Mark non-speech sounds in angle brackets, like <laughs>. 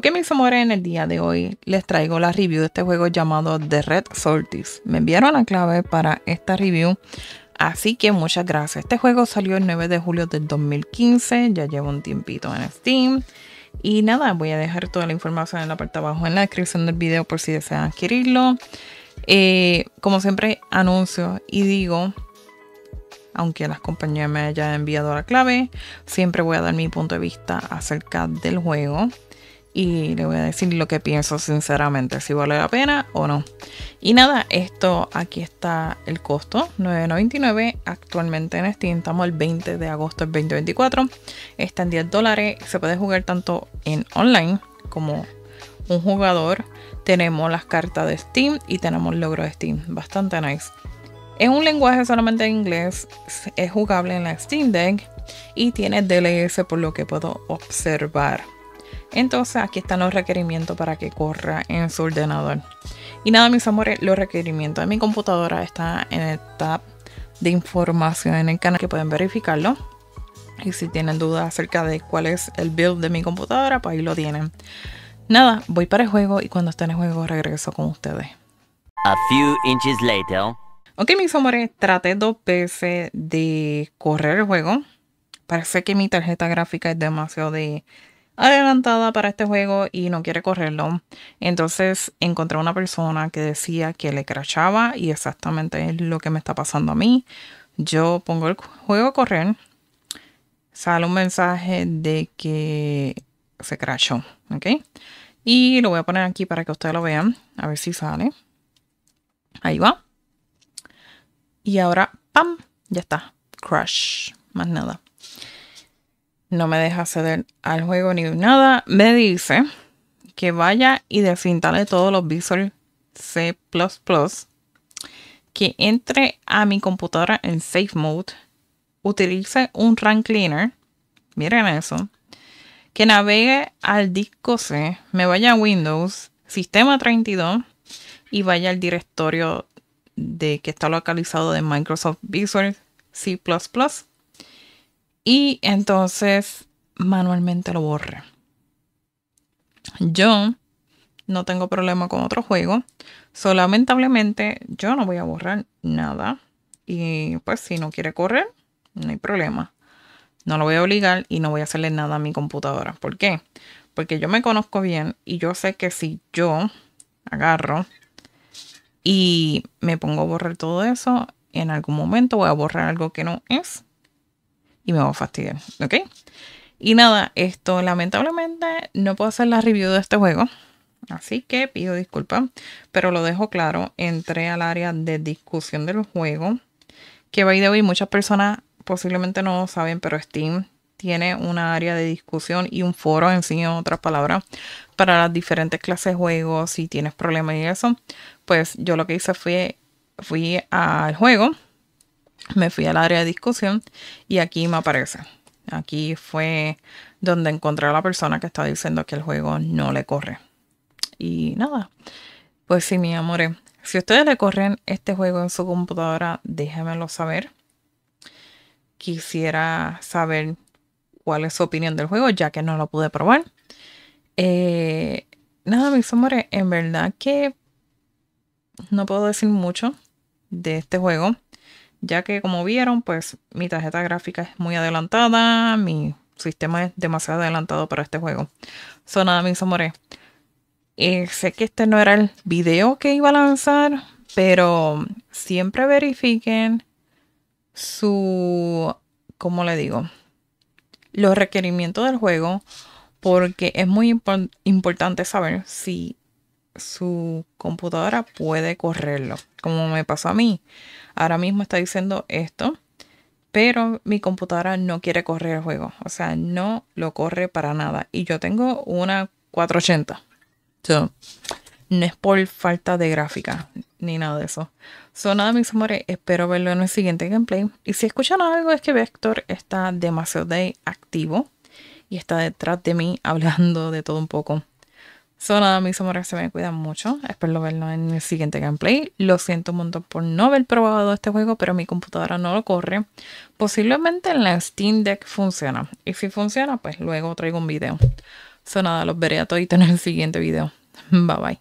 Ok, mis amores, en el día de hoy les traigo la review de este juego llamado The Red Sorties. Me enviaron la clave para esta review, así que muchas gracias. Este juego salió el 9 de julio del 2015, ya llevo un tiempito en Steam. Y nada, voy a dejar toda la información en la parte de abajo en la descripción del video por si desean adquirirlo. Eh, como siempre anuncio y digo, aunque las compañías me hayan enviado la clave, siempre voy a dar mi punto de vista acerca del juego y le voy a decir lo que pienso sinceramente, si vale la pena o no. Y nada, esto aquí está el costo, 9.99 actualmente en Steam, estamos el 20 de agosto del 2024, está en 10 dólares, se puede jugar tanto en online como un jugador. Tenemos las cartas de Steam y tenemos el logro de Steam, bastante nice. Es un lenguaje solamente en inglés, es jugable en la Steam Deck y tiene DLS por lo que puedo observar. Entonces aquí están los requerimientos para que corra en su ordenador. Y nada, mis amores, los requerimientos de mi computadora están en el tab de información en el canal que pueden verificarlo. Y si tienen dudas acerca de cuál es el build de mi computadora, pues ahí lo tienen. Nada, voy para el juego y cuando esté en el juego regreso con ustedes. A few inches later. Ok, mis amores, traté dos veces de correr el juego. Parece que mi tarjeta gráfica es demasiado de adelantada para este juego y no quiere correrlo. Entonces encontré una persona que decía que le crashaba y exactamente es lo que me está pasando a mí. Yo pongo el juego a correr, sale un mensaje de que se crashó, ¿ok? Y lo voy a poner aquí para que ustedes lo vean, a ver si sale. Ahí va. Y ahora, ¡pam! Ya está. Crash. Más nada no me deja acceder al juego ni nada. Me dice que vaya y desinstale todos los Visual C++, que entre a mi computadora en Safe Mode, utilice un RAM Cleaner, miren eso, que navegue al disco C, me vaya a Windows, Sistema 32 y vaya al directorio de que está localizado de Microsoft Visual C++ y entonces manualmente lo borre. Yo no tengo problema con otro juego, so, lamentablemente yo no voy a borrar nada y pues si no quiere correr, no hay problema. No lo voy a obligar y no voy a hacerle nada a mi computadora. ¿Por qué? Porque yo me conozco bien y yo sé que si yo agarro y me pongo a borrar todo eso, en algún momento voy a borrar algo que no es me va a fastidiar, ¿ok? Y nada, esto lamentablemente no puedo hacer la review de este juego. Así que pido disculpas, pero lo dejo claro. Entré al área de discusión del juego. Que ir de hoy muchas personas posiblemente no saben, pero Steam tiene una área de discusión y un foro, en sí, en otras palabras, para las diferentes clases de juegos. Si tienes problemas y eso, pues yo lo que hice fue fui al juego me fui al área de discusión y aquí me aparece. Aquí fue donde encontré a la persona que estaba diciendo que el juego no le corre. Y nada, pues sí, mi amores, si ustedes le corren este juego en su computadora, déjenmelo saber. Quisiera saber cuál es su opinión del juego, ya que no lo pude probar. Eh, nada, mis amores, en verdad que no puedo decir mucho de este juego ya que como vieron, pues mi tarjeta gráfica es muy adelantada, mi sistema es demasiado adelantado para este juego. Son nada, mis amores. Eh, sé que este no era el video que iba a lanzar, pero siempre verifiquen su, ¿cómo le digo? Los requerimientos del juego, porque es muy importante saber si su computadora puede correrlo. Como me pasó a mí. Ahora mismo está diciendo esto, pero mi computadora no quiere correr el juego. O sea, no lo corre para nada. Y yo tengo una 480. no es por falta de gráfica ni nada de eso. son nada, mis amores, espero verlo en el siguiente gameplay. Y si escuchan algo es que Vector está demasiado activo y está detrás de mí <laughs> hablando de todo un poco sonada nada, mis amores, se me cuidan mucho. Espero verlo en el siguiente gameplay. Lo siento un montón por no haber probado este juego, pero mi computadora no lo corre. Posiblemente en la Steam Deck funciona. Y si funciona, pues luego traigo un video. So nada, los veré a todos en el siguiente video. Bye bye.